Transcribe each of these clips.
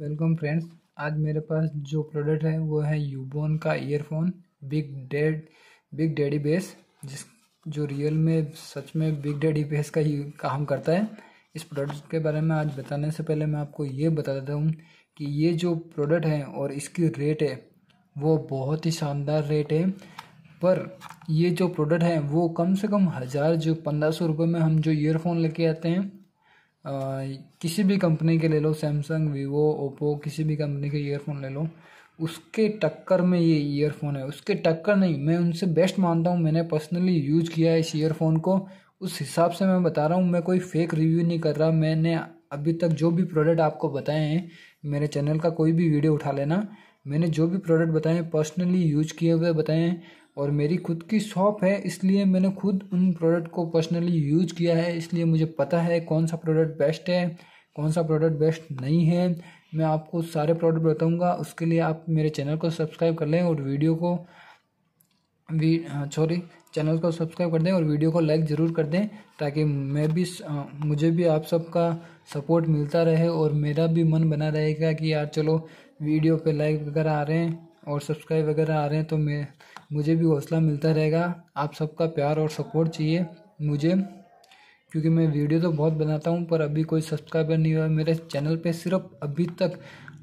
welcome friends आज मेरे पास जो प्रोडक्ट है वो है यूबोन का earphone big dad big daddy bass जिस जो रियल में सच में बिग डैडी बेस का ही काम करता है इस प्रोडक्ट के बारे में आज बताने से पहले मैं आपको ये बता देता हूँ कि ये जो प्रोडक्ट है और इसकी रेट है वो बहुत ही शानदार रेट है पर ये जो प्रोडक्ट है वो कम से कम हज़ार जो पंद्रह सौ रुपये में हम जो ईयरफोन लेके आते हैं किसी भी कंपनी के ले लो सैमसंग वीवो ओप्पो किसी भी कंपनी के ईयरफोन ले लो उसके टक्कर में ये ईयरफोन है उसके टक्कर नहीं मैं उनसे बेस्ट मानता हूँ मैंने पर्सनली यूज़ किया है इस ईयरफोन को उस हिसाब से मैं बता रहा हूँ मैं कोई फेक रिव्यू नहीं कर रहा मैंने अभी तक जो भी प्रोडक्ट आपको बताए हैं मेरे चैनल का कोई भी वीडियो उठा लेना मैंने जो भी प्रोडक्ट बताए पर्सनली यूज किए हुए बताए और मेरी खुद की शॉप है इसलिए मैंने खुद उन प्रोडक्ट को पर्सनली यूज किया है इसलिए मुझे पता है कौन सा प्रोडक्ट बेस्ट है कौन सा प्रोडक्ट बेस्ट नहीं है मैं आपको सारे प्रोडक्ट बताऊंगा उसके लिए आप मेरे चैनल को सब्सक्राइब कर लें और वीडियो को सॉरी चैनल को सब्सक्राइब कर दें और वीडियो को लाइक ज़रूर कर दें ताकि मैं भी मुझे भी आप सबका सपोर्ट मिलता रहे और मेरा भी मन बना रहेगा कि यार चलो वीडियो पे लाइक वगैरह आ रहे हैं और सब्सक्राइब वगैरह आ रहे हैं तो मैं मुझे भी हौसला मिलता रहेगा आप सबका प्यार और सपोर्ट चाहिए मुझे क्योंकि मैं वीडियो तो बहुत बनाता हूँ पर अभी कोई सब्सक्राइबर नहीं हुआ मेरे चैनल पे सिर्फ अभी तक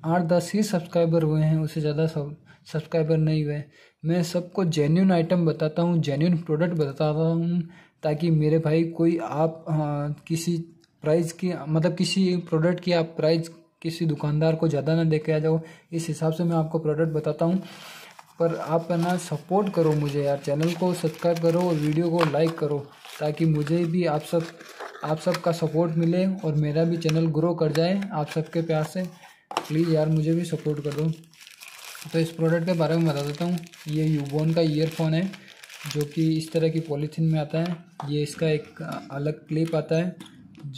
आठ दस ही सब्सक्राइबर हुए हैं उससे ज़्यादा सब्सक्राइबर नहीं हुए मैं सबको जेन्यून आइटम बताता हूँ जेन्यून प्रोडक्ट बताता हूँ ताकि मेरे भाई कोई आप आ, हाँ, किसी प्राइस की मतलब किसी प्रोडक्ट की आप प्राइस किसी दुकानदार को ज़्यादा ना देके आ जाओ इस हिसाब से मैं आपको प्रोडक्ट बताता हूँ पर आप ना सपोर्ट करो मुझे यार चैनल को सब्सक्राइब करो और वीडियो को लाइक करो ताकि मुझे भी आप सब आप सबका सपोर्ट मिले और मेरा भी चैनल ग्रो कर जाए आप सबके प्यार से प्लीज़ यार मुझे भी सपोर्ट कर दो तो इस प्रोडक्ट के बारे में बता देता हूँ ये यूबोन का ईयरफोन है जो कि इस तरह की पॉलीथीन में आता है ये इसका एक अलग क्लिप आता है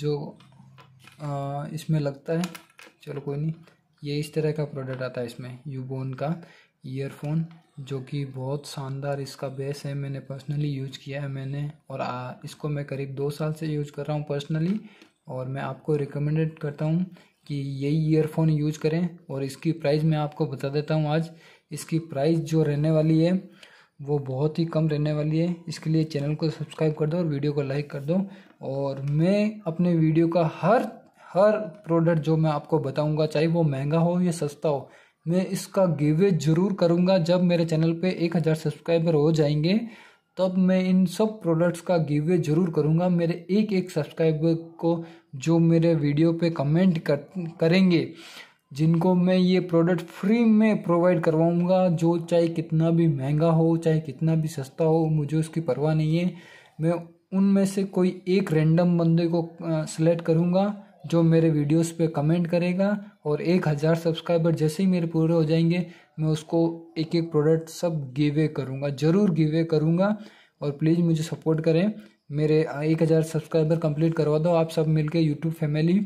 जो आ, इसमें लगता है चलो कोई नहीं ये इस तरह का प्रोडक्ट आता है इसमें यूबोन का ईयरफोन जो कि बहुत शानदार इसका बेस है मैंने पर्सनली यूज किया है मैंने और आ, इसको मैं करीब दो साल से यूज कर रहा हूँ पर्सनली और मैं आपको रिकमेंडेड करता हूँ कि यही ईयरफोन यूज करें और इसकी प्राइस मैं आपको बता देता हूँ आज इसकी प्राइस जो रहने वाली है वो बहुत ही कम रहने वाली है इसके लिए चैनल को सब्सक्राइब कर दो और वीडियो को लाइक कर दो और मैं अपने वीडियो का हर हर प्रोडक्ट जो मैं आपको बताऊंगा चाहे वो महंगा हो या सस्ता हो मैं इसका गिवे ज़रूर करूंगा जब मेरे चैनल पे एक हज़ार सब्सक्राइबर हो जाएंगे तब मैं इन सब प्रोडक्ट्स का गिवे ज़रूर करूंगा मेरे एक एक सब्सक्राइबर को जो मेरे वीडियो पे कमेंट कर करेंगे जिनको मैं ये प्रोडक्ट फ्री में प्रोवाइड करवाऊंगा जो चाहे कितना भी महंगा हो चाहे कितना भी सस्ता हो मुझे उसकी परवाह नहीं है मैं उनमें से कोई एक रैंडम बंदे को सिलेक्ट करूँगा जो मेरे वीडियोस पे कमेंट करेगा और एक हज़ार सब्सक्राइबर जैसे ही मेरे पूरे हो जाएंगे मैं उसको एक एक प्रोडक्ट सब गिवे करूँगा ज़रूर गिवे करूँगा और प्लीज़ मुझे सपोर्ट करें मेरे एक हज़ार सब्सक्राइबर कंप्लीट करवा दो आप सब मिलके यूट्यूब फैमिली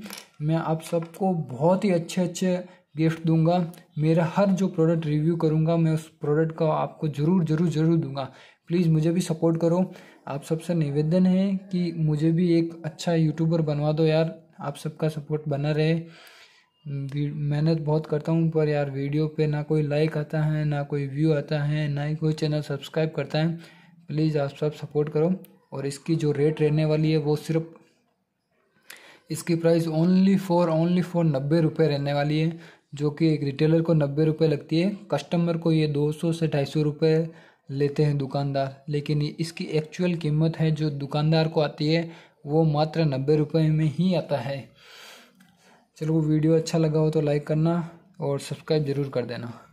मैं आप सबको बहुत ही अच्छे अच्छे गिफ्ट दूंगा मेरा हर जो प्रोडक्ट रिव्यू करूंगा मैं उस प्रोडक्ट का आपको ज़रूर ज़रूर ज़रूर दूंगा प्लीज़ मुझे भी सपोर्ट करो आप सबसे निवेदन है कि मुझे भी एक अच्छा यूट्यूबर बनवा दो यार आप सबका सपोर्ट बना रहे हम्म, मेहनत बहुत करता हूँ पर यार वीडियो पे ना कोई लाइक आता है ना कोई व्यू आता है ना ही कोई चैनल सब्सक्राइब करता है प्लीज़ आप सब सपोर्ट करो और इसकी जो रेट रहने वाली है वो सिर्फ इसकी price only for only for नब्बे रुपये रहने वाली है जो कि एक रिटेलर को नब्बे रुपये लगती है कस्टमर को ये दो सौ से ढाई सौ रुपये लेते हैं दुकानदार लेकिन इसकी एक्चुअल कीमत है जो दुकानदार को आती है वो मात्र नब्बे रुपये में ही आता है चलो वीडियो अच्छा लगा हो तो लाइक करना और सब्सक्राइब ज़रूर कर देना